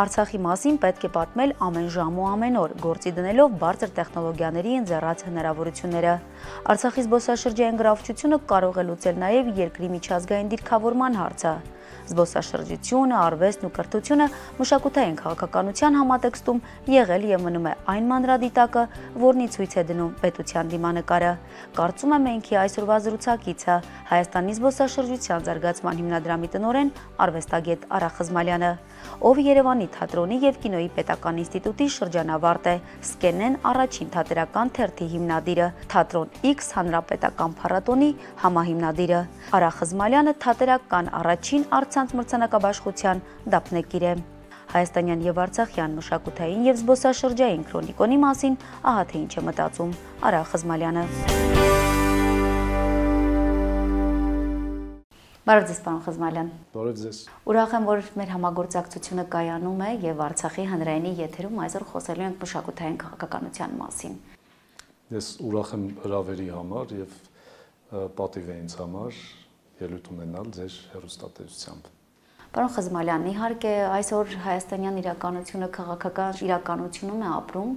Արցախի մասին պետք է պատմել ամեն ժամ ու ամեն օր, գործի դնելով բարձր տեխնոլոգիաների ընձեռած հնարավորությունները։ Արցախի զբոսաշրջային գրավչությունը կարող է լուծել նաև երկրի միջազգային դիրքավորման հարցը։ Զբոսաշրջությունը, արվեստն ու կրթությունը մշակութային քաղաքականության համատեքստում եղել եւ մնում է այն մանրադիտակը, որնի ցույց է դնում պետության դիմանկարը։ Կարծում եմ ինքի այսօրվա զրուցակիցը Հայաստանի զբոսաշրջության զարգացման հիմնադրամի տնօրեն արվեստագետ Արա Խզմալյանը, ով Երևանի թատրոնի եւ կինոյի պետական ինստիտուտի շրջանավարտ է, Սկենեն առաջին թատերական թերթի հիմնադիրը, Թատրոն X հանրապետական փառատոնի համահիմնադիրը։ Արա Խզմալյանը թատերական առաջին արցան ռուսաստանց մրցանակաբաշխության դափնեկիր է։ Հայաստանյան եւ Արցախյան մշակութային եւ զբոսաշրջային քրոնիկոնի մասին ահա թե ինչ է մտածում Արա Խզմալյանը։ Բարև ձեզ, պարոն Խզմալյան։ Բարև ձեզ։ Ուրախ եմ, որ մեր համագործակցությունը կայանում է եւ Արցախի հանրայինի եթերում այսօր խոսելու ենք մշակութային քաղաքականության մասին։ Ես ուրախ եմ հրավերի համար եւ պատիվ է ինձ համար ելույթ ունենալ ձեր հերոստատեսությամբ։ Պարոն Խզմալյան, իհարկե այսօր հայաստանյան իրականությունը քաղաքական իրականությունում է ապրում,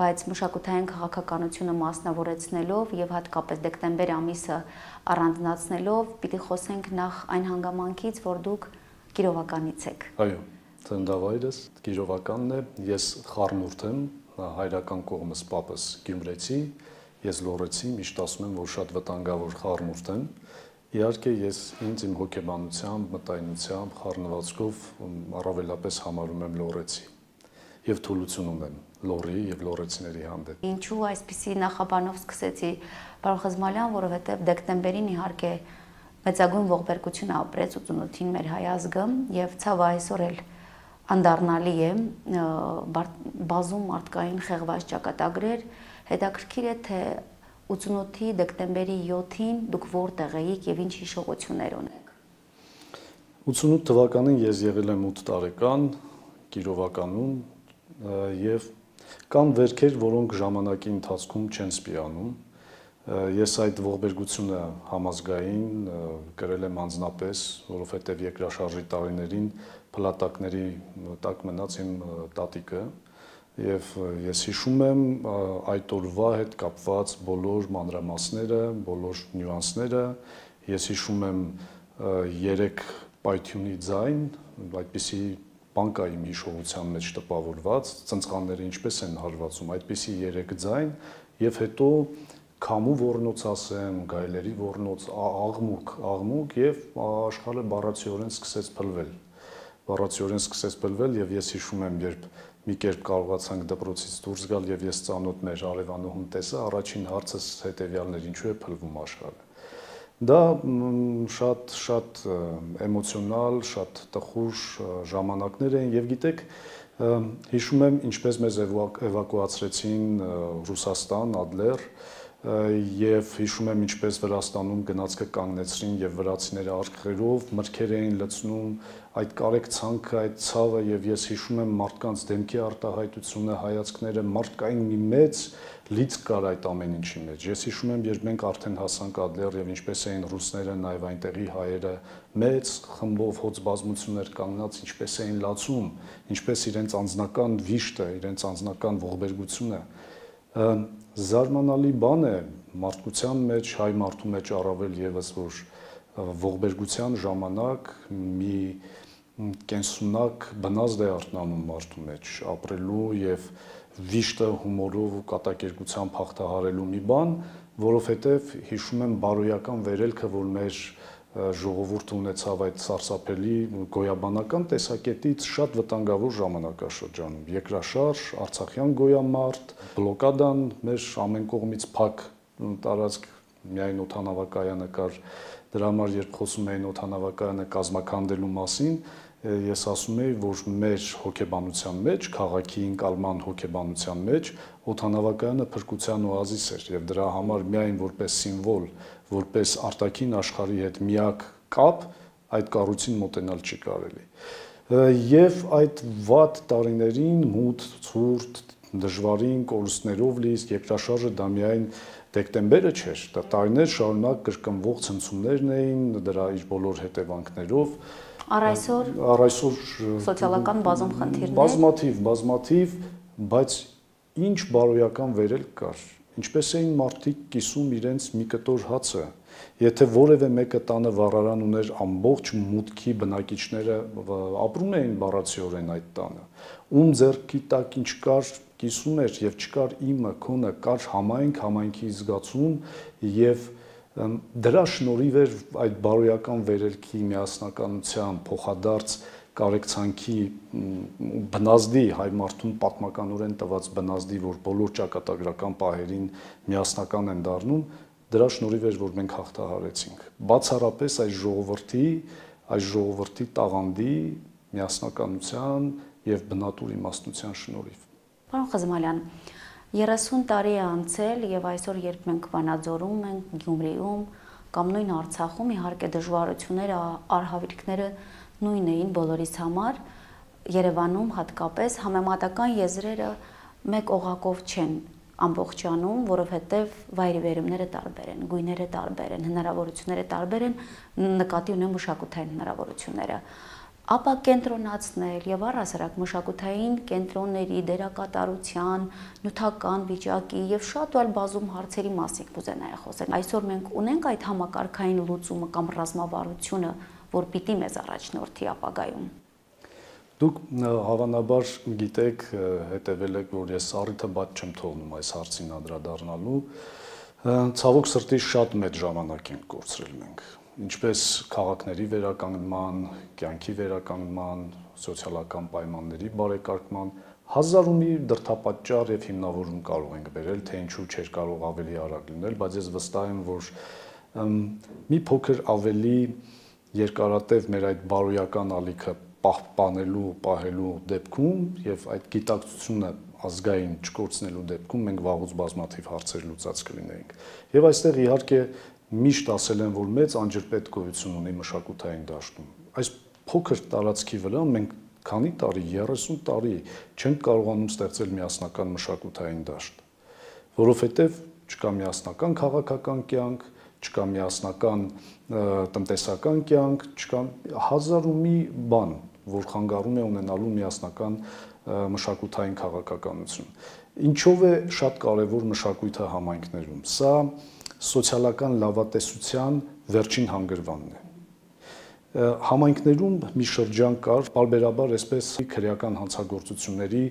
բայց մշակութային քաղաքականությունը մասնավորեցնելով եւ հատկապես դեկտեմբեր ամիսը առանձնացնելով պիտի խոսենք նախ այն հանգամանքից, որ դուք Կիրովականից եք։ Այո, ծննդավայրս Կիրովականն է, ես խառնուրդ եմ, հայրական կողմս պապս Գյումրեցի, ես լորեցի, միշտ ասում եմ, որ շատ վտանգավոր խառնուրդ եմ։ Իհարկե ես ինձ իմ հոգեբանությամբ, մտայնությամբ, խառնվածքով առավելապես համարում եմ լորեցի եւ թուլություն ունեմ լորի եւ լորեցիների հանդեպ։ Ինչու այսպիսի նախաբանով սկսեցի բարոն Ղզմալյան, որովհետեւ դեկտեմբերին իհարկե մեծագույն ողբերգություն ապրեց 88-ին մեր հայազգը եւ ցավ այսօր էլ անդառնալի է բազում արտկային խեղված ճակատագրեր հետաքրքիր է թե 88-ի դեկտեմբերի 7-ին դուք որտեղ էիք եւ ինչ հիշողություններ ունեք 88 թվականին ես եղել եմ 8 տարեկան Կիրովականում եւ կան վերքեր, որոնք ժամանակի ընթացքում չեն սպիանում։ Ես այդ ողբերգությունը համազգային գրել եմ անձնապես, որովհետև երկրաշարժի տարիներին փլատակների տակ մնաց իմ տատիկը, եւ ես հիշում եմ այդ օրվա հետ կապված բոլոր մանրամասները, բոլոր նյուանսները։ Ես հիշում եմ երեք պայթյունի ձայն, այդպիսի բան կա իմ հիշողության մեջ տպավորված, ծնցկանները ինչպես են հարվածում, այդպիսի երեք ձայն եւ հետո քամու ոռնոց ասեմ, գայլերի ոռնոց, աղմուկ, աղմուկ եւ աշխարհը բառացիորեն սկսեց փլվել։ Բառացիորեն սկսեց փլվել եւ ես հիշում եմ, երբ մի կերպ կարողացանք դպրոցից դուրս գալ եւ ես ծանոթներ Արևանուհուն տեսա, առաջին հարցս հետեւյալներ՝ ինչու է փլվում աշխարհը։ Դա շատ շատ էմոցիոնալ, շատ տխուր ժամանակներ են եւ գիտեք, հիշում եմ ինչպես մեզ էվակ, էվակուացրեցին Ռուսաստան, Ադլեր, եվ եւ հիշում եմ ինչպես Վրաստանում գնացքը կանգնեցրին եւ վրացիները արքերով մրգեր էին լցնում այդ կարեկ ցանկը, այդ ցավը եւ ես հիշում եմ մարդկանց դեմքի արտահայտությունը, հայացքները, մարդկային մի մեծ լից կար այդ ամեն ինչի մեջ։ Ես հիշում եմ, երբ մենք արդեն հասանք Ադլեր եւ ինչպես էին ռուսները, նաեւ այնտեղի հայերը մեծ խմբով հոց բազմություններ կանգնած ինչպես էին լացում, ինչպես իրենց անձնական վիշտը, իրենց անձնական ողբերգությունը զարմանալի բան է մարդկության մեջ, հայ մարդու մեջ առավել եւս որ ողբերգության ժամանակ մի կենսունակ բնազդ է արտնանում մարդու մեջ ապրելու եւ վիշտը հումորով ու կատակերգությամբ հաղթահարելու մի բան, որովհետեւ հիշում եմ բարոյական վերելքը, որ մեր մեր ժողովուրդը ունեցավ այդ սարսափելի գոյաբանական տեսակետից շատ վտանգավոր ժամանակաշրջանում երկրաշարժ, Արցախյան գոյամարտ, բլոկադան մեր ամեն կողմից փակ տարածք միայն օթանավակայանը կար դրա համար երբ խոսում էին օթանավակայանը կազմականդելու մասին ես ասում եի որ մեր հոկեբանության մեջ քաղաքի ինկալման հոկեբանության մեջ օթանավակայանը փրկության օազիս էր եւ դրա համար միայն որպես սիմվոլ որպես արտաքին աշխարհի հետ միակ կապ այդ կառույցին մոտենալ չի կարելի։ Եվ այդ վատ տարիներին մութ, ցուրտ, դժվարին կորուստներով լիստ երկրաշարժը դա միայն դեկտեմբերը չէր, դա տարիներ շարունակ կրկնվող ցնցումներն էին դրա իր բոլոր հետևանքներով։ Առ այսօր առ այսօր սոցիալական բազում խնդիրներ։ Բազմաթիվ, բազմաթիվ, բայց ինչ բարոյական վերել կար ինչպես էին մարդիկ կիսում իրենց մի կտոր հացը, եթե որևէ մեկը տանը վառարան ուներ ամբողջ մուտքի բնակիչները ապրում էին բառացիորեն այդ տանը, ում ձեռքի տակ ինչ կար կիսում էր եւ չկար իմը, քոնը, կար համայնք, համայնքի զգացում եւ դրա շնորհիվ էր այդ բարոյական վերելքի միասնականության փոխադարձ կարեկցանքի բնազդի հայ մարդուն պատմականորեն տված բնազդի, որ բոլոր ճակատագրական պահերին միասնական են դառնում, դրա շնորհիվ էր որ մենք հաղթահարեցինք։ Բացառապես այս ժողովրդի, այս ժողովրդի տաղանդի, միասնականության եւ բնատուր իմաստության շնորհիվ։ Պարոն Ղազմալյան, 30 տարի է անցել եւ այսօր երբ մենք Վանաձորում ենք, Գյումրիում կամ նույն Արցախում իհարկե դժվարությունները, արհավիրքները ար նույնն էին բոլորիս համար Երևանում հատկապես համեմատական եզրերը մեկ օղակով չեն ամբողջանում, որովհետև վայրի վերումները տարբեր են, գույները տարբեր են, հնարավորությունները տարբեր են, նկատի ունեմ մշակութային հնարավորությունները ապա կենտրոնացնել եւ առասարակ մշակութային կենտրոնների դերակատարության, նյութական վիճակի եւ շատ այլ բազում հարցերի մասին կուզենայի խոսել։ Այսօր մենք ունենք այդ համակարգային լուծումը կամ ռազմավարությունը որ պիտի մեզ առաջնորդի ապագայում։ Դուք հավանաբար գիտեք, հետևել եք, որ ես առիթը բաց չեմ թողնում այս հարցին անդրադառնալու։ Ցավոք սրտի շատ մեծ ժամանակ ենք կորցրել մենք ինչպես քաղաքների վերականգնման, կյանքի վերականգնման, սոցիալական պայմանների բարեկարգման հազար ու մի դրդապատճառ եւ հիմնավորում կարող ենք վերել, թե ինչու չէր կարող ավելի արագ լինել, բայց ես վստահ եմ, որ մի փոքր ավելի և, երկարատև մեր այդ բարոյական ալիքը պահպանելու, պահելու դեպքում եւ այդ գիտակցությունը ազգային չկորցնելու դեպքում մենք վաղուց բազմաթիվ հարցեր լուծած կլինեինք։ Եվ այստեղ իհարկե միշտ ասել են, որ մեծ անջրպետ գոյություն ունի մշակութային դաշտում։ Այս փոքր տարածքի վրա մենք քանի տարի, 30 տարի չենք կարողանում ստեղծել միասնական մշակութային դաշտ, որովհետև չկա միասնական քաղաքական կյանք, չկա միասնական տնտեսական կյանք, չկա հազար ու մի բան, որ խանգարում է ունենալու միասնական մշակութային քաղաքականություն։ Ինչով է շատ կարևոր մշակույթը համայնքներում։ Սա սոցիալական լավատեսության վերջին հանգրվանն է համայնքներում մի շրջան կար, բարբերաբար այսպես քրեական հանցագործությունների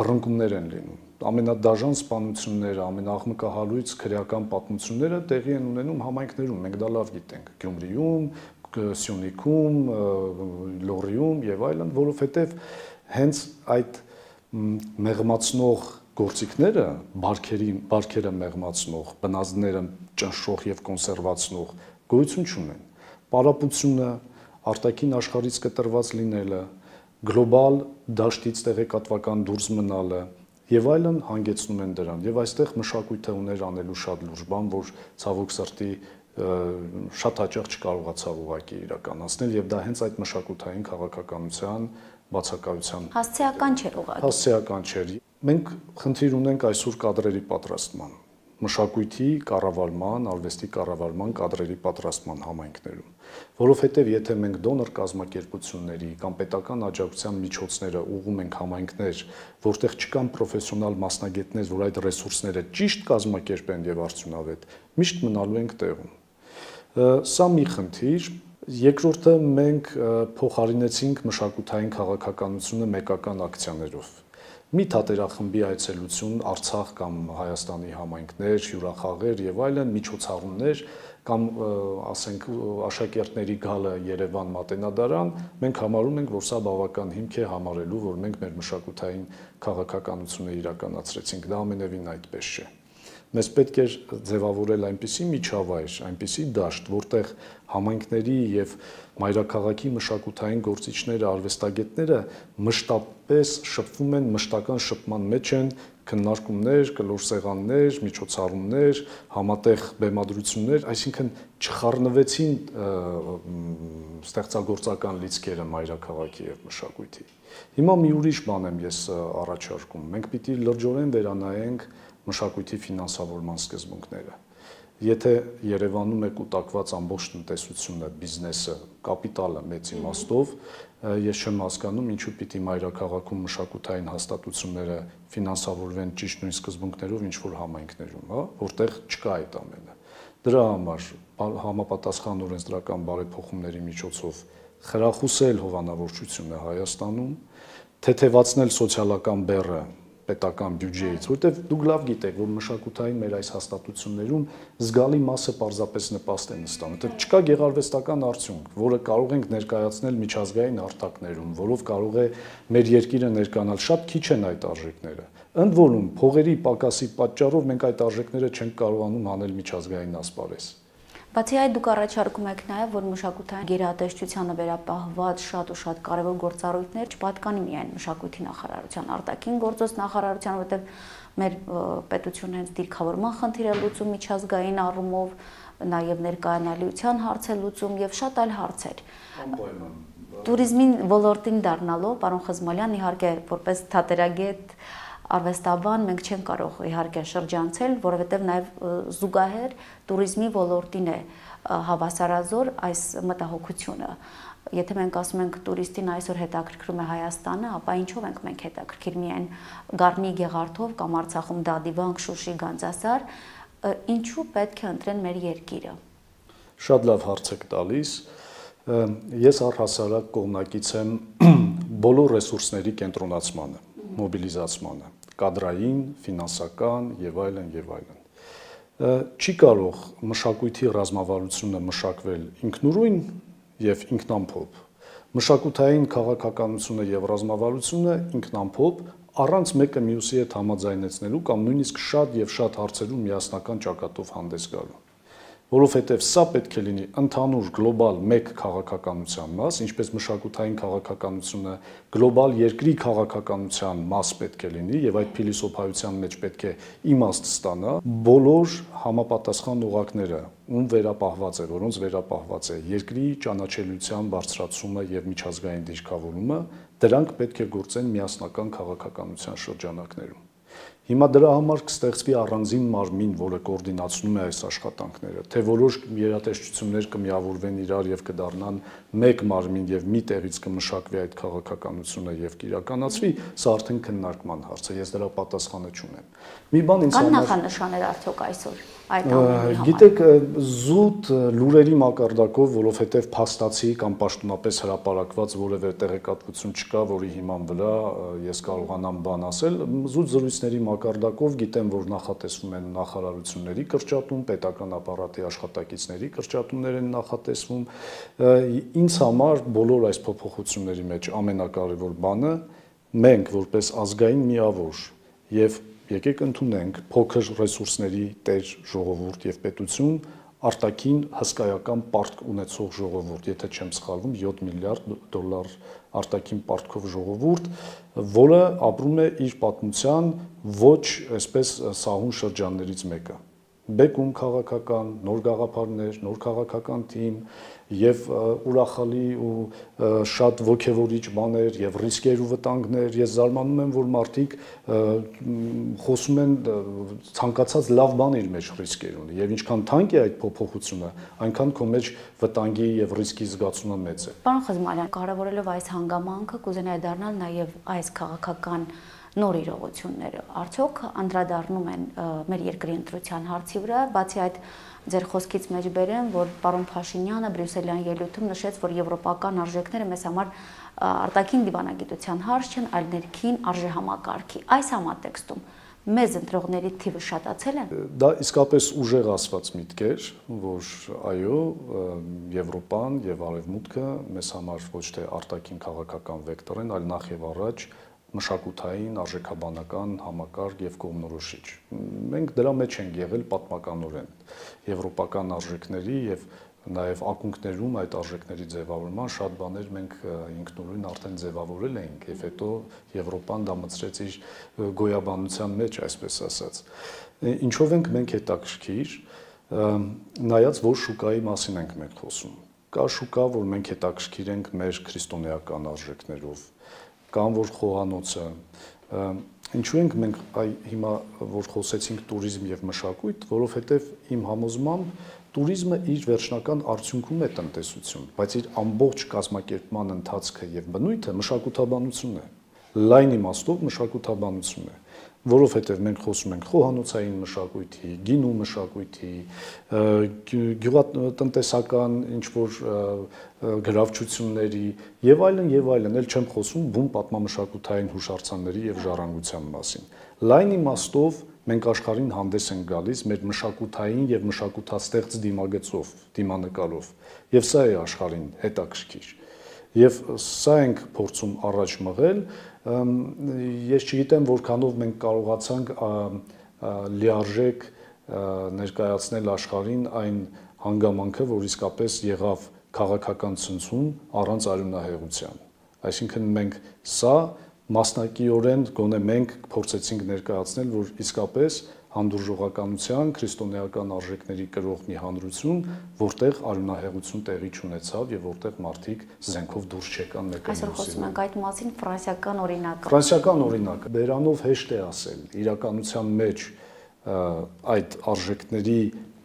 բռնկումներ են լինում ամենադաժան սպանությունները, ամենաղմկահարույց քրեական պատմությունները տեղի են ունենում համայնքներում, մենք դա լավ գիտենք, Գյումրիում, Սյունիքում, Լոռիում եւ այլն, որովհետեւ հենց այդ մեղմացնող գործիքները, բարքերի, բարքերը մեղմացնող, բնազդները ճնշող եւ կոնսերվացնող գոյություն ունեն։ Պարապությունը, արտաքին աշխարհից կտրված լինելը, գլոբալ դաշտից տեղեկատվական դուրս մնալը, եւ այլն հանգեցնում են դրան եւ այստեղ մշակույթը ուներ անելու շատ լուրջ բան որ ցավոք սրտի շատ հաճախ չկարողացավ ուղակի իրականացնել եւ դա հենց այդ մշակութային քաղաքականության բացակայության հասցեական չէր ուղակի հասցեական չէր մենք խնդիր ունենք այսօր կadrերի պատրաստման մշակույթի կառավարման, արվեստի կառավարման կadrերի պատրաստման համայնքներում։ Որովհետև եթե մենք դոնոր կազմակերպությունների կամ պետական աջակցության միջոցները ուղում ենք համայնքներ, որտեղ չկան պրոֆեսիոնալ մասնագետներ, որ այդ ռեսուրսները ճիշտ կազմակերպեն եւ արդյունավետ, միշտ մնալու ենք տեղում։ Սա մի խնդիր, Երկրորդը մենք փոխարինեցինք մշակութային քաղաքականությունը մեկական ակցիաներով մի թատերախմբի այցելություն Արցախ կամ Հայաստանի համայնքներ, հյուրախաղեր եւ այլն միջոցառումներ կամ ասենք աշակերտների գալը Երևան Մատենադարան, մենք համարում ենք, որ սա բավական հիմք է համարելու, որ մենք մեր մշակութային քաղաքականությունը իրականացրեցինք։ Դա ամենևին այդպես չէ։ Ա մեզ պետք էր ձևավորել այնպիսի միջավայր, այնպիսի դաշտ, որտեղ համայնքների եւ մայրաքաղաքի մշակութային գործիչները, արվեստագետները մշտապես շփվում են, մշտական շփման մեջ են, քննարկումներ, կլոր սեղաններ, միջոցառումներ, համատեղ բեմադրություններ, այսինքն չխառնվեցին ստեղծագործական լիցքերը մայրաքաղաքի եւ մշակույթի։ Հիմա մի ուրիշ բան եմ ես առաջարկում։ Մենք պիտի լրջորեն վերանայենք մշակույթի ֆինանսավորման սկզբունքները։ Եթե Երևանում է կուտակված ամբողջ տնտեսությունը, բիզնեսը, կապիտալը մեծ իմաստով, ես չեմ հասկանում ինչու պիտի մայրաքաղաքում մշակութային հաստատությունները ֆինանսավորվեն ճիշտ նույն սկզբունքներով ինչ որ համայնքներում, հա, որտեղ չկա այդ ամենը։ Դրա համար համապատասխան օրենսդրական բարեփոխումների միջոցով խրախուսել հովանավորչությունը Հայաստանում, թեթևացնել սոցիալական բեռը պետական բյուջեից, որտեղ դուք լավ գիտեք, որ մշակութային մեր այս հաստատություններում զգալի մասը պարզապես նպաստ է նստան, որտեղ չկա գեղարվեստական արդյունք, որը կարող ենք ներկայացնել միջազգային արտակներում, որով կարող է մեր երկիրը ներկանալ, շատ քիչ են այդ արժեքները։ Ընդ որում, փողերի պակասի պատճառով մենք այդ արժեքները չենք կարողանում անել միջազգային ասպարեզ։ Բացի այդ դուք առաջարկում եք նաև որ մշակութային գերատեսչությանը վերապահված շատ ու շատ կարևոր գործառույթներ չպատկանի միայն մշակույթի նախարարության արտաքին գործոց նախարարության, որտեղ մեր պետությունը հենց դիրքավորման խնդիրը լուծում միջազգային առումով, նաև ներկայանալիության հարցը լուծում եւ շատ այլ հարցեր։ Անպայման Տուրիզմին ոլորտին դառնալով պարոն Խզմալյան իհարկե որպես թատերագետ արվեստաբան մենք չեն կարող իհարկե շրջանցել, որովհետև նաև զուգահեռ туриզմի ոլորտին է հավասարազոր այս մտահոգությունը։ Եթե մենք ասում ենք տուրիստին այսօր հետաքրքրում է Հայաստանը, ապա ինչով ենք մենք հետաքրքիր միայն Գառնի Գեղարդով կամ Արցախում Դադիվանք, Շուշի, Գանձասար, ինչու պետք է ընտրեն մեր երկիրը։ Շատ լավ հարց եք տալիս։ Ես առհասարակ կողմնակից եմ բոլոր ռեսուրսների կենտրոնացմանը, մոբիլիզացմանը կադրային, ֆինանսական եւ այլն եւ այլն։ Չի կարող մշակույթի ռազմավարությունը մշակվել ինքնուրույն եւ ինքնամփոփ։ Մշակութային քաղաքականությունը եւ ռազմավարությունը ինքնամփոփ առանց մեկը մյուսի հետ համաձայնեցնելու կամ նույնիսկ շատ եւ շատ հարցերում միասնական ճակատով հանդես գալու որովհետև սա պետք է լինի ընդհանուր գլոբալ մեկ քաղաքականության մաս, ինչպես մշակութային քաղաքականությունը գլոբալ երկրի քաղաքականության մաս պետք է լինի եւ այդ փիլիսոփայության մեջ պետք է իմաստ ստանա բոլոր համապատասխան ուղակները, ում վերապահված է, որոնց վերապահված է երկրի ճանաչելիության բարձրացումը եւ միջազգային դիրքավորումը, դրանք պետք է գործեն միասնական քաղաքականության շրջանակներում Հիմա դրա համար կստեղծվի առանձին մարմին, որը կոորդինացնում է այս աշխատանքները, թե որոշ երատեսչություններ կմիավորվեն իրար եւ կդառնան մեկ մարմին եւ մի տեղից կմշակվի այդ քաղաքականությունը եւ կիրականացվի, սա արդեն քննարկման հարց է, ես դրա պատասխանը չունեմ։ Մի բան ինձ համար Կան նախանշաններ արդյոք այսօր այդ ամենի։ Գիտեք, զուտ լուրերի մակարդակով, որովհետև փաստացի կամ պաշտոնապես հրապարակված որևէ տեղեկատվություն չկա, որի հիման վրա ես կարողանամ բան ասել, զուտ զրույցների մակարդակով գիտեմ, որ նախատեսվում են նախարարությունների կրճատում, պետական ապարատի աշխատակիցների կրճատումներ են նախատեսվում։ Ինձ համար բոլոր այս փոփոխությունների մեջ ամենակարևոր բանը մենք որպես ազգային միավոր եւ եկեք ընդունենք փոքր ռեսուրսների տեր ժողովուրդ եւ պետություն արտաքին հսկայական պարտք ունեցող ժողովուրդ, եթե չեմ սխալվում, 7 միլիարդ դոլար արտաքին պարտքով ժողովուրդ, որը ապրում է իր պատմության ոչ այսպես սահուն շրջաններից մեկը բեկում քաղաքական, նոր գաղափարներ, նոր քաղաքական թիմ եւ ուրախալի ու շատ ողքեվորիչ բաներ եւ ռիսկեր ու վտանգներ։ Ես զարմանում եմ, որ մարդիկ խոսում են ցանկացած լավ բան իր մեջ ռիսկեր ունի եւ ինչքան թանկ է այդ փոփոխությունը, այնքան քո մեջ վտանգի եւ ռիսկի զգացումը մեծ է։ Պարոն Խզմանյան, կարևորելով այս հանգամանքը, կուզենայի դառնալ նաեւ այս քաղաքական նոր իրողություններ արդյոք անդրադառնում են մեր երկրի ընտրության հարցի վրա, բացի այդ ձեր խոսքից մեջ բերեմ, որ պարոն Փաշինյանը Բրյուսելյան ելույթում նշեց, որ եվրոպական արժեքները մեզ համար արտաքին դիվանագիտության հարց չեն, այլ ներքին արժեհամակարգի։ Այս համատեքստում մեզ ընտրողների թիվը շատացել է։ Դա իսկապես ուժեղ ասված միտք էր, որ այո, Եվրոպան եւ Արևմուտքը մեզ համար ոչ թե արտաքին քաղաքական վեկտոր են, այլ նախ եւ առաջ մշակութային, արժեքաբանական համակարգ եւ կողմնորոշիչ։ Մենք դրա մեջ ենք եղել պատմականորեն։ Եվրոպական արժեքների եւ նաև ակունքներում այդ արժեքների ձևավորման շատ բաներ մենք ինքնուրույն արդեն ձևավորել էինք եւ հետո Եվրոպան դա մցրեց իր գոյաբանության մեջ, այսպես ասած։ Ինչով ենք մենք հետաքրքիր, նայած որ շուկայի մասին ենք մենք խոսում։ Կա շուկա, որ մենք հետաքրքիր ենք մեր քրիստոնեական արժեքներով, կամ որ խոհանոցը ինչու ենք մենք այ հիմա որ խոսեցինք туриզմ եւ մշակույթ, որովհետեւ իմ համոզմամբ Տուրիզմը իր վերջնական արդյունքում է տնտեսություն, բայց իր ամբողջ կազմակերպման ընթացքը եւ բնույթը մշակութաբանություն է։ Լայն իմաստով մշակութաբանություն է որովհետև մենք խոսում ենք խոհանոցային մշակույթի, գինու մշակույթի, գյուղատնտեսական ինչ որ գրավչությունների եւ այլն եւ այլն, ել չեմ խոսում բուն պատմամշակութային հուշարձանների եւ ժառանգության մասին։ Լայն իմաստով մենք աշխարհին հանդես են գալիս մեր մշակութային եւ մշակութաստեղծ դիմագծով, դիմանկարով։ Եվ սա է աշխարհին հետաքրքիր։ Եվ սա ենք փորձում առաջ մղել, ես չգիտեմ որքանով մենք կարողացանք լիարժեք ներկայացնել աշխարհին այն հանգամանքը, որ իսկապես եղավ քաղաքական ցնցում առանց արյունահեղության։ Այսինքն մենք սա մասնակիորեն գոնե մենք փորձեցինք ներկայացնել, որ իսկապես հանդուրժողականության, քրիստոնեական արժեքների կրող մի հանրություն, որտեղ արյունահեղություն տեղի չունեցավ եւ որտեղ մարդիկ զենքով դուրս չեկան մեկը։ Այսօր խոսում ենք այդ մասին ֆրանսիական օրինակը։ Ֆրանսիական օրինակը Բերանով հեշտ է ասել, իրականության մեջ այդ արժեքների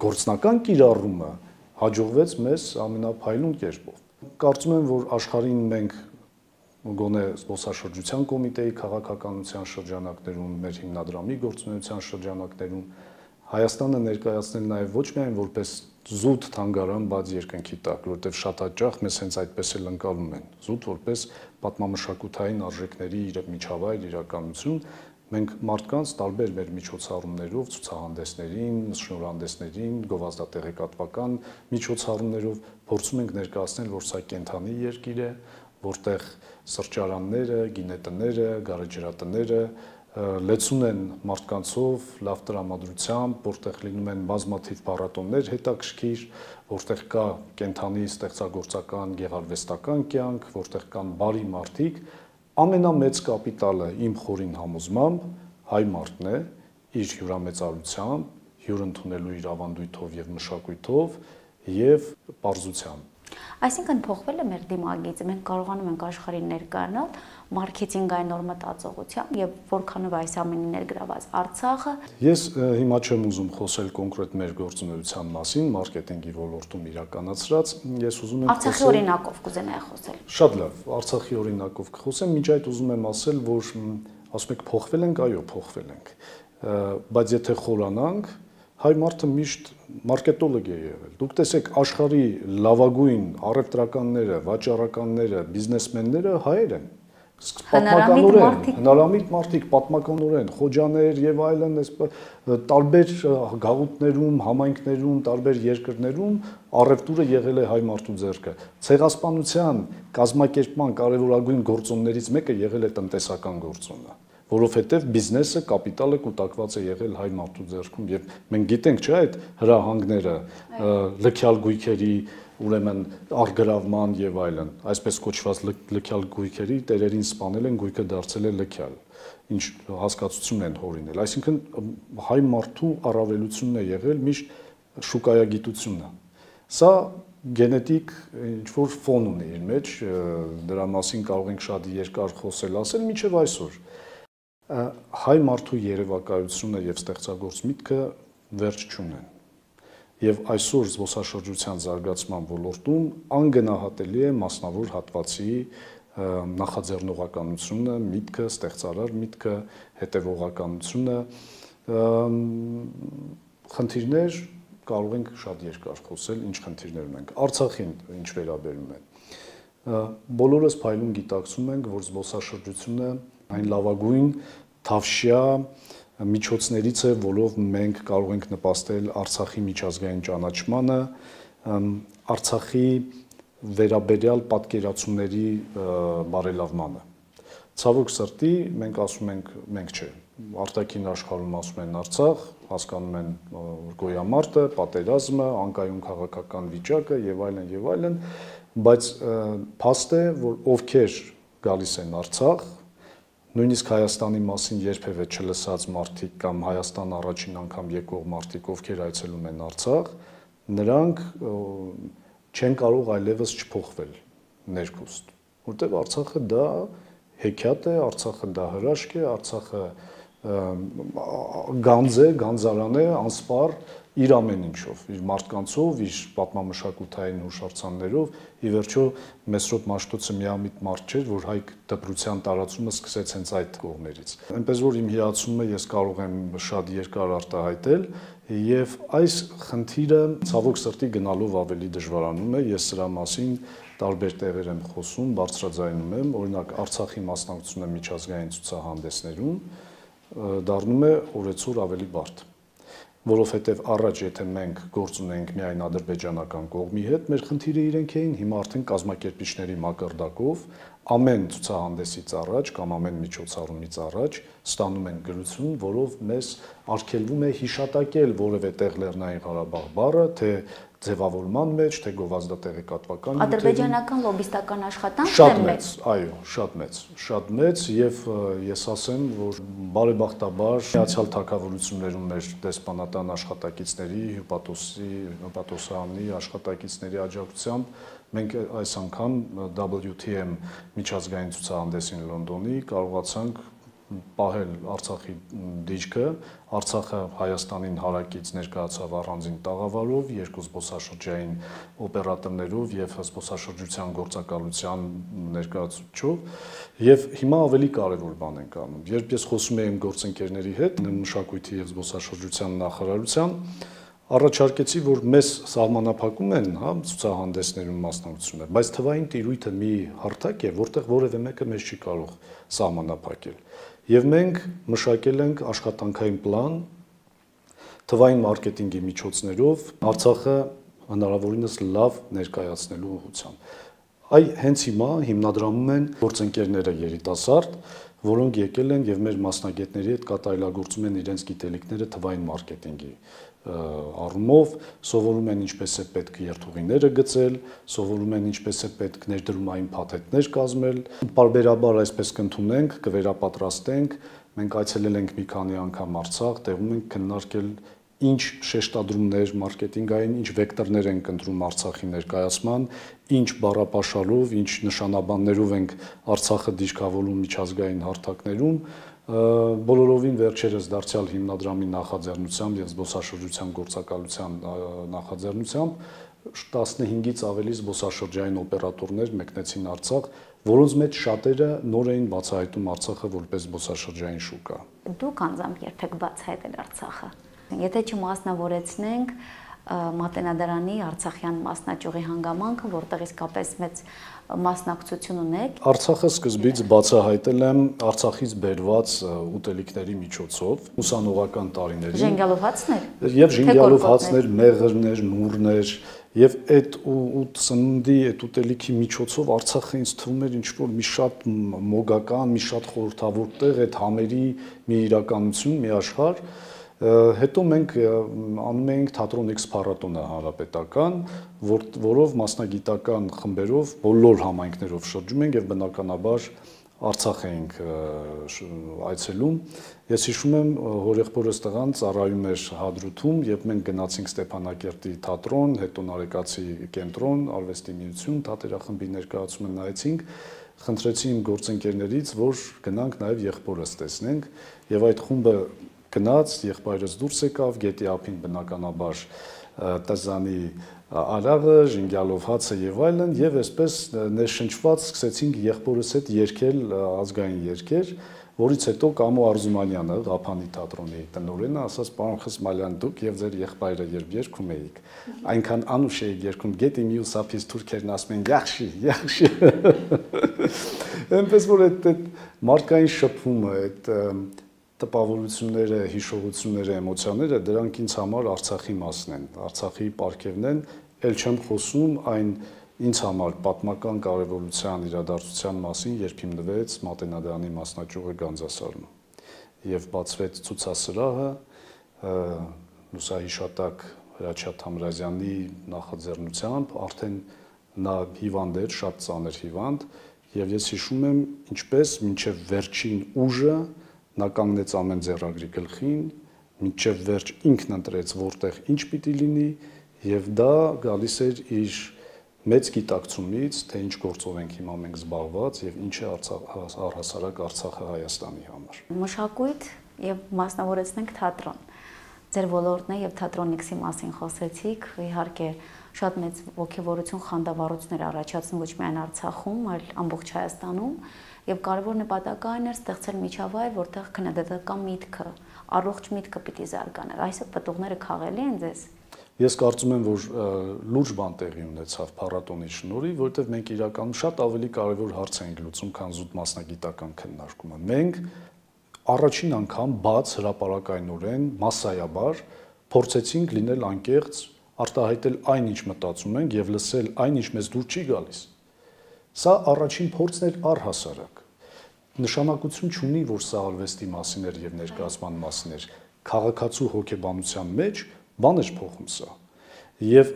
գործնական կիրառումը հաջողվեց մեզ ամենափայլուն կերպով։ Կարծում եմ, որ աշխարհին մենք գոնե զբոսաշրջության կոմիտեի քաղաքականության շրջանակներում, մեր հիմնադրամի գործունեության շրջանակներում Հայաստանը ներկայացնել նաև ոչ միայն որպես զուտ թանգարան, բայց երկնքի տակ, որտեղ շատ հաճախ մեզ հենց այդպես էլ ընկալում են։ Զուտ որպես պատմամշակութային արժեքների իր միջավայր իրականություն, մենք մարդկանց տարբեր մեր միջոցառումներով, ցուցահանդեսներին, շնորհանդեսներին, գովազդատեղեկատվական միջոցառումներով փորձում ենք ներկայացնել, որ սա կենթանի երկիր է, որտեղ սրճարանները, գինետները, գարեջրատները լեցուն են մարդկանցով, լավ տրամադրությամբ, որտեղ լինում են բազմաթիվ փառատոններ հետաքրքիր, որտեղ կա կենթանի ստեղծագործական, գեղարվեստական կյանք, որտեղ կան բարի մարդիկ, ամենամեծ կապիտալը իմ խորին համոզմամբ հայ մարդն է իր հյուրամեծարությամբ, հյուրընդունելու իր ավանդույթով եւ մշակույթով եւ պարզությամբ Այսինքն փոխվել է մեր դիմագիծը, մենք կարողանում ենք աշխարհին ներկայանալ մարքեթինգային նոր մտածողությամբ եւ որքանով այս ամենի ներգրաված Արցախը։ Ես հիմա չեմ ուզում խոսել կոնկրետ մեր գործունեության մասին, մարքեթինգի ոլորտում իրականացրած, ես ուզում եմ Արցախի օրինակով կուզենայի խոսել։ Շատ լավ, Արցախի օրինակով կխոսեմ, մինչ այդ ուզում եմ ասել, որ ասում եք փոխվել ենք, այո, փոխվել ենք բայց եթե խորանանք, հայ մարդը միշտ մարքետոլոգ է եղել։ Դուք տեսեք աշխարի լավագույն առևտրականները, վաճառականները, բիզնեսմենները հայեր են։ Պատմականորեն, հնարամիտ մարդիկ պատմականորեն, խոջաներ եւ այլն, այս տարբեր գաղութներում, համայնքներում, տարբեր երկրներում առևտուրը եղել է հայ մարդու ձեռքը։ Ցեղասպանության կազմակերպման կարևորագույն գործոններից մեկը եղել է տնտեսական գործոնը որովհետև բիզնեսը, կապիտալը կուտակված է եղել հայ մարդու ձեռքում եւ մենք գիտենք, չէ, այդ հրահանգները, լքյալ գույքերի, ուրեմն արգրավման եւ այլն, այսպես կոչված լքյալ գույքերի տերերին սپانել են, գույքը դարձել է լքյալ ինչ հասկացություն են հորինել։ Այսինքն հայ մարդու առավելությունն է եղել միշտ շուկայագիտությունը։ Սա գենետիկ ինչ որ ֆոն ունի իր մեջ, դրա մասին կարող ենք շատ երկար խոսել, ասել միջև այսօր հայ մարդու երևակայությունը եւ ստեղծագործ միտքը վերջ չունեն։ Եվ այսօր զբոսաշրջության զարգացման ոլորտում անգնահատելի է մասնավոր հատվածի նախաձեռնողականությունը, միտքը, ստեղծարար միտքը, հետևողականությունը, խնդիրներ կարող ենք շատ երկար խոսել, ինչ խնդիրներ ունենք։ Արցախին ինչ վերաբերում է։ Բոլորս փայլուն գիտակցում ենք, որ զբոսաշրջությունը Այն լավագույն թավշյա միջոցներից է, որով մենք կարող ենք նպաստել Արցախի միջազգային ճանաչմանը, Արցախի վերաբերյալ պատկերացումների բարելավմանը։ Ցավոք սրտի մենք ասում ենք մենք չէ։ Արտաքին աշխարհում ասում են Արցախ, հասկանում են գոյամարտը, պատերազմը, անկայուն քաղաքական վիճակը եւ այլն եւ այլն, բայց փաստ է, որ ովքեր գալիս են Արցախ, նույնիսկ Հայաստանի մասին երբևէ չլսած մարդիկ կամ Հայաստան առաջին անգամ եկող մարդիկ, ովքեր այցելում են Արցախ, նրանք չեն կարող այլևս չփոխվել ներքուստ, որտեղ Արցախը դա հեքիաթ է, Արցախը դա հրաշք է, Արցախը գանձ է, գանձարան է, անսպար իր ամեն ինչով, իր մարդկանցով, իր պատմամշակութային հուշարձաններով, ի վերջո Մեսրոպ Մաշտոցը միամիտ մարդ չէր, որ հայ դպրության տարածումը սկսեց հենց այդ կողմերից։ Էնպես որ իմ հիացումը ես կարող եմ շատ երկար արտահայտել եւ այս խնդիրը ցավոք սրտի գնալով ավելի դժվարանում է, ես սրա մասին տարբեր տեղեր եմ խոսում, բարձրաձայնում եմ, օրինակ Արցախի մասնակցությունը միջազգային ցուցահանդեսներում դառնում է օրեցօր ավելի բարդ որովհետև առաջ եթե մենք գործ ունենք միայն ադրբեջանական կողմի հետ, մեր խնդիրը իրենք էին, հիմա արդեն կազմակերպիչների մակարդակով ամեն ցուցահանդեսից առաջ կամ ամեն միջոցառումից առաջ ստանում են գրություն, որով մեզ արգելվում է հիշատակել որևէ տեղ Լեռնային Ղարաբաղ բառը, թե ձևավորման մեջ, թե գովազդատեղեկատվական ադրբեջանական լոբիստական աշխատանքն է մեծ։ Այո, շատ մեծ, շատ մեծ եւ ես ասեմ, որ բարեբախտաբար Միացյալ Թագավորություններում մեր դեսպանատան աշխատակիցների, հյուպատոսի, հյուպատոսանի աշխատակիցների աջակցությամբ Մենք այս անգամ WTM միջազգային ցուցահանդեսին Լոնդոնի կարողացանք պահել Արցախի դիճկը, Արցախը Հայաստանին հարակից ներկայացավ առանձին տաղավարով, երկու զբոսաշրջային օպերատորներով եւ զբոսաշրջության գործակալության ներկայացուցիչով եւ հիմա ավելի կարեւոր բան ենք անում։ Երբ ես խոսում եմ գործընկերների հետ, նշակույթի եւ զբոսաշրջության նախարարության առաջարկեցի, որ մեզ սահմանափակում են, հա, ցուցահանդեսներում մասնակցությունը, բայց թվային տիրույթը մի հարթակ է, որտեղ որևէ մեկը մեզ չի կարող սահմանափակել։ Եվ մենք մշակել ենք աշխատանքային պլան թվային մարքեթինգի միջոցներով Արցախը հնարավորինս լավ ներկայացնելու ուղղությամբ։ Այ հենց հիմա հիմնադրամում են գործընկերները երիտասարդ, որոնք եկել են եւ մեր մասնագետների հետ կատարելագործում են իրենց գիտելիքները թվային մարքեթինգի առումով սովորում են ինչպես է պետք երթուղիները գծել, սովորում են ինչպես է պետք ներդրումային փաթեթներ կազմել։ Բարբերաբար այսպես կընդունենք, կվերապատրաստենք։ Մենք այցելել ենք մի քանի անգամ Արցախ, տեղում ենք քննարկել ինչ շեշտադրումներ մարքեթինգային, ինչ վեկտորներ են կընտրում Արցախի ներկայացման, ինչ բառապաշարով, ինչ նշանաբաններով ենք Արցախը դիրքավորում միջազգային հարթակներում, բոլորովին վերջերս դարձյալ հիմնադրամի նախաձեռնությամբ եւ զբոսաշրջության գործակալության նախաձեռնությամբ 15-ից ավելի զբոսաշրջային օպերատորներ մեկնեցին Արցախ, որոնց մեջ շատերը նոր էին բացահայտում Արցախը որպես զբոսաշրջային շուկա։ Դուք անձամբ երբեք բացահայտել Արցախը։ Եթե չմասնավորեցնենք, չմ Մատենադարանի Արցախյան մասնաճյուղի հանգամանքը, որտեղ իսկապես մեծ մասնակցություն ունեք։ Արցախը սկզբից բացահայտել եմ Արցախից բերված ուտելիքների միջոցով ուսանողական տարիներին։ Ժենգալով հացներ։ Եվ ժենգալով հացներ, մեղրներ, նուրներ, եւ այդ ու ծննդի այդ ուտելիքի միջոցով Արցախը ինձ թվում էր ինչ որ մի շատ մոգական, մի շատ խորթավոր տեղ այդ համերի մի իրականություն, մի աշխարհ։ mm -hmm Հետո մենք անում էինք Թատրոն X փառատոնը հանրապետական, որ, որով մասնագիտական խմբերով բոլոր համայնքներով շրջում ենք եւ բնականաբար Արցախ էինք այցելում։ Ես հիշում եմ հորեղբորս տղան ծառայում էր Հադրութում, երբ մենք գնացինք Ստեփանակերտի թատրոն, հետո Նարեկացի կենտրոն, Արվեստի միություն, թատերախմբի ներկայացումը նայեցինք, խնդրեցի իմ գործընկերներից, որ գնանք նաև եղբորս տեսնենք, եւ այդ խումբը գնաց, եղբայրս դուրս եկավ, գետի ափին բնականաբար տզանի արավը, ժինգյալով հացը եւ այլն եւ այսպես ներշնչված սկսեցինք եղբորս հետ երկել ազգային երկեր, որից հետո Կամո Արզումանյանը, Ղափանի թատրոնի տնօրենը, ասաց՝ «Պարոն Խսմալյան, դուք եւ ձեր եղբայրը երբ երգում էիք, այնքան անուշ էիք երգում, գետի մյուս ափից թուրքերն ասում են՝ «Յախշի, յախշի»»։ Էնպես որ այդ այդ մարդկային շփումը, այդ տպավորությունները, հիշողությունները, էմոցիաները դրանք ինձ համար Արցախի մասն են, Արցախի ապարքևն են, ել չեմ խոսում այն ինձ համար պատմական կարևորության իրադարձության մասին, երբ հիմնվեց Մատենադարանի մասնաճյուղը Գանձասարում եւ բացվեց ցուցասրահը լուսահիշատակ Հրաչատ Համրազյանի նախաձեռնությամբ արդեն նա հիվանդ էր, շատ ծանր հիվանդ, եւ ես հիշում եմ ինչպես ոչ միայն վերջին ուժը Նա կանգնեց ամեն ձեռագրի գլխին, մինչև վերջ ինքն ընտրեց որտեղ ինչ պիտի լինի եւ դա գալիս էր իր մեծ գիտակցումից, թե ինչ գործով ենք հիմա մենք զբաղված եւ ինչ է առհասարակ Արցախը Հայաստանի համար։ Մշակույթ եւ մասնավորեցնենք թատրոն։ Ձեր ոլորտն է եւ թատրոնիքսի մասին խոսեցիք, իհարկե շատ մեծ ողջավորություն խանդավառություններ առաջացնում ոչ միայն Արցախում, այլ ամբողջ Հայաստանում եւ կարևոր նպատակը այն էր ստեղծել միջավայր, որտեղ քննադատական միտքը, առողջ միտքը պիտի զարգանար։ Այսօր պատողները քաղելի են ձեզ։ Ես կարծում եմ, որ լուրջ բան տեղի ունեցավ փառատոնի շնորհիվ, որովհետև մենք իրականում շատ ավելի կարևոր հարց ենք լուծում, քան զուտ մասնագիտական քննարկումը։ Մենք առաջին անգամ բաց հրապարակայնորեն massայաբար փորձեցինք լինել անկեղծ, արտահայտել այն, ինչ մտածում ենք եւ լսել այն, ինչ մեզ դուր չի գալիս։ Սա առաջին փորձն էր առհասարակ։ Նշանակություն չունի, որ սա արվեստի մասին էր եւ ներկայացման մասին էր։ Քաղաքացու հոգեբանության մեջ բան էր փոխում սա։ Եվ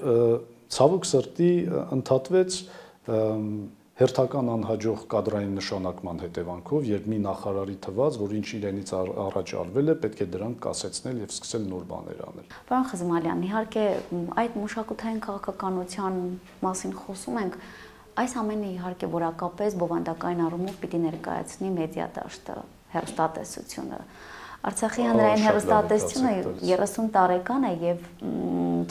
ցավոք սրտի ընդհատվեց հերթական անհաջող կադրային նշանակման հետևանքով, երբ մի նախարարի թված, որ ինչ իրենից առաջ արվել է, պետք է դրանք կասեցնել եւ սկսել նոր բաներ անել։ Պարոն Խզմալյան, իհարկե այդ մշակութային քաղաքականության մասին խոսում ենք, Այս ամենը իհարկե որակապես բովանդակային առումով պիտի ներկայացնի մեդիա դաշտը, հերոստատեսությունը։ Արցախի հանրային հերոստատեսությունը 30 տարեկան է եւ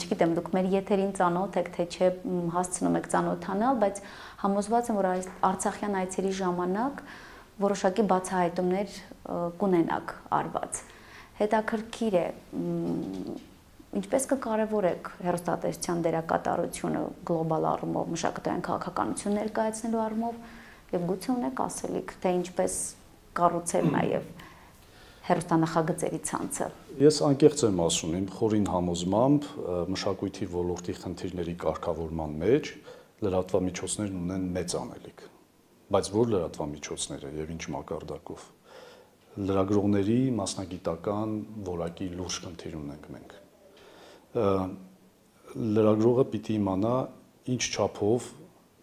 չգիտեմ դուք մեր եթերին ծանոթ եք թե չէ հասցնում եք ծանոթանալ, բայց համոզված եմ որ Արցախյան այցերի ժամանակ որոշակի բացահայտումներ կունենակ արված հետաքրքիր է Ինչպես կկարևորեք հերոստատեսության դերակատարությունը գլոբալ առումով, մշակութային քաղաքականություն ներկայացնելու առումով եւ գուցե ունեք ասելիք, թե ինչպես կառուցել նաեւ հերոստանախագծերի ցանցը։ Ես անկեղծ եմ ասում, իմ խորին համոզմամբ մշակույթի ոլորտի խնդիրների կարգավորման մեջ լրատվամիջոցներն ունեն մեծ անելիք։ Բայց ո՞ր լրատվամիջոցները եւ ինչ մակարդակով։ Լրագրողների մասնագիտական որակի լուրջ խնդիր ունենք մենք լրագրողը պիտի իմանա ինչ չափով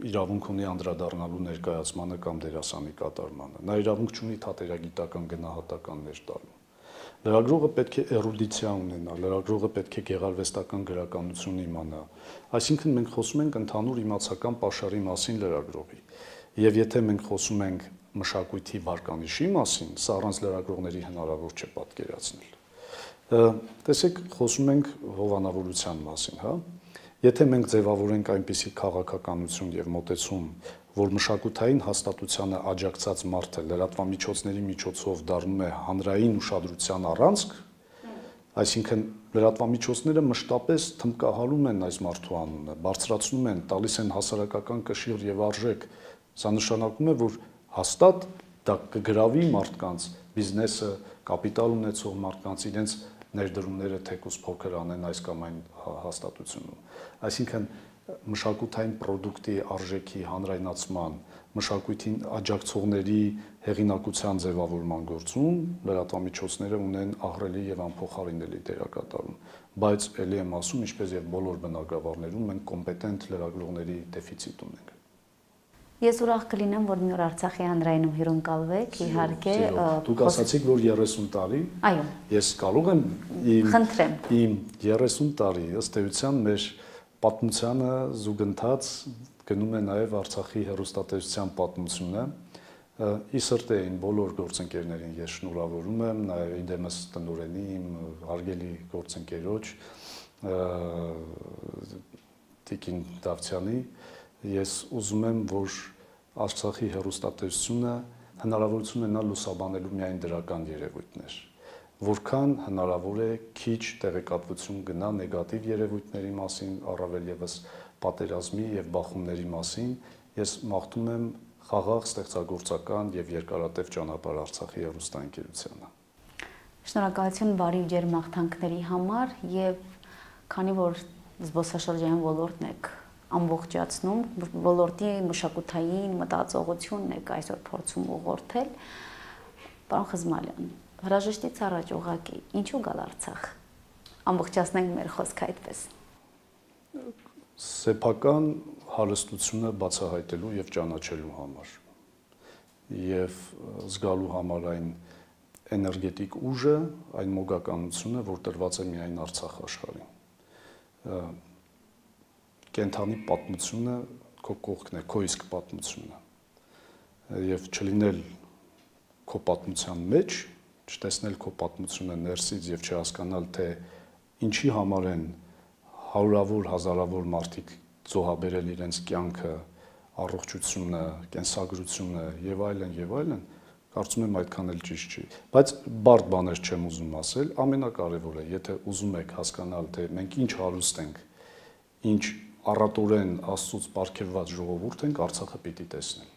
իրավունք ունի անդրադառնալու ներկայացմանը կամ դերասանի կատարմանը։ Նա իրավունք չունի թատերագիտական գնահատականներ տալու։ Լրագրողը պետք է էրուդիցիա ունենա, լրագրողը պետք է գեղարվեստական գրականություն իմանա։ Այսինքն մենք խոսում ենք ընդհանուր իմացական ապաշարի մասին լրագրողի։ Եվ եթե մենք խոսում ենք մշակույթի վարկանիշի մասին, սա առանց լրագրողների հնարավոր չէ պատկերացնել։ Տեսեք, խոսում ենք հովանավորության մասին, հա։ Եթե մենք ձևավորենք այնպիսի քաղաքականություն եւ մտեցում, որ մշակութային հաստատությանը աջակցած մարդը լրատվամիջոցների միջոցով դառնում է հանրային ուշադրության առանցք, այսինքն լրատվամիջոցները մշտապես թմկահարում են այս մարդու անունը, բարձրացնում են, տալիս են հասարակական կշիռ եւ արժեք։ Սա նշանակում է, որ հաստատ դա կգրավի մարդկանց բիզնեսը, կապիտալ ունեցող մարդկանց իրենց ներդրումները թեկուս փոքր անեն այս կամ այն հա, հաստատությունում։ Այսինքն մշակութային ապրանքի արժեքի հանրայնացման, մշակույթին աջակցողների հեղինակության ձևավորման գործում լրատվամիջոցները ունեն ահռելի եւ անփոխարինելի դերակատարում, բայց ելի եմ ասում, ինչպես եւ բոլոր բնակավարներում մենք կոմպետենտ լրագրողների դեֆիցիտ ունենք։ Ես ուրախ կլինեմ, որ մի օր Արցախի հանրայինում հյուրընկալվեք, իհարկե։ Դուք ասացիք, որ 30 տարի։ Այո։ Ես կարող եմ իմ Խնդրեմ։ Իմ 30 տարի ըստ էության մեր պատմությանը զուգընթաց գնում է նաև Արցախի հերոստատեսության պատմությունը։ Ի սրտե այն բոլոր գործընկերներին ես շնորհավորում եմ, նաև իդեմս տնորենի իմ հարգելի գործընկերոջ Տիկին Դավթյանի, Ես ուզում եմ, որ Արցախի հերոստատեսությունը հնարավորություն ունենա լուսաբանելու միայն դրական երևույթներ, որքան հնարավոր է քիչ տեղեկատվություն գնա նեգատիվ երևույթների մասին, առավել եւս պատերազմի եւ բախումների մասին։ Ես մաղթում եմ խաղաղ ստեղծագործական եւ երկարատև ճանապարհ Արցախի հերոստանգերությանը։ Շնորհակալություն բարի ու ջերմ հաղթանքների համար եւ քանի որ զբոսաշրջային ոլորտն եք ամբողջացնում ոլորտի մշակութային մտածողությունն եք այսօր փորձում ուղղորդել։ Պարոն Խզմալյան, հրաժեշտից առաջ ուղակի ինչու գալ Արցախ։ Ամբողջացնենք մեր խոսքը այդպես։ Սեփական հարստությունը բացահայտելու եւ ճանաչելու համար եւ զգալու համար այն էներգետիկ ուժը, այն մոգականությունը, որ տրված է միայն Արցախ աշխարհին կենթանի պատմությունը քո կողքն է, քո իսկ պատմությունը։ Եվ չլինել քո պատմության մեջ, չտեսնել քո պատմությունը ներսից եւ չհասկանալ թե ինչի համար են հարյուրավոր, հազարավոր մարդիկ զոհաբերել իրենց կյանքը, առողջությունը, կենսագրությունը եւ այլն եւ այլն, կարծում եմ այդքան էլ ճիշտ չի։ Բայց բարդ բաներ չեմ ուզում ասել, ամենակարևորը, եթե ուզում եք հասկանալ, թե մենք ինչ հարուստ ենք, ինչ առատորեն Աստծոց ապարգևված ժողովուրդ ենք, Արցախը պիտի տեսնեն։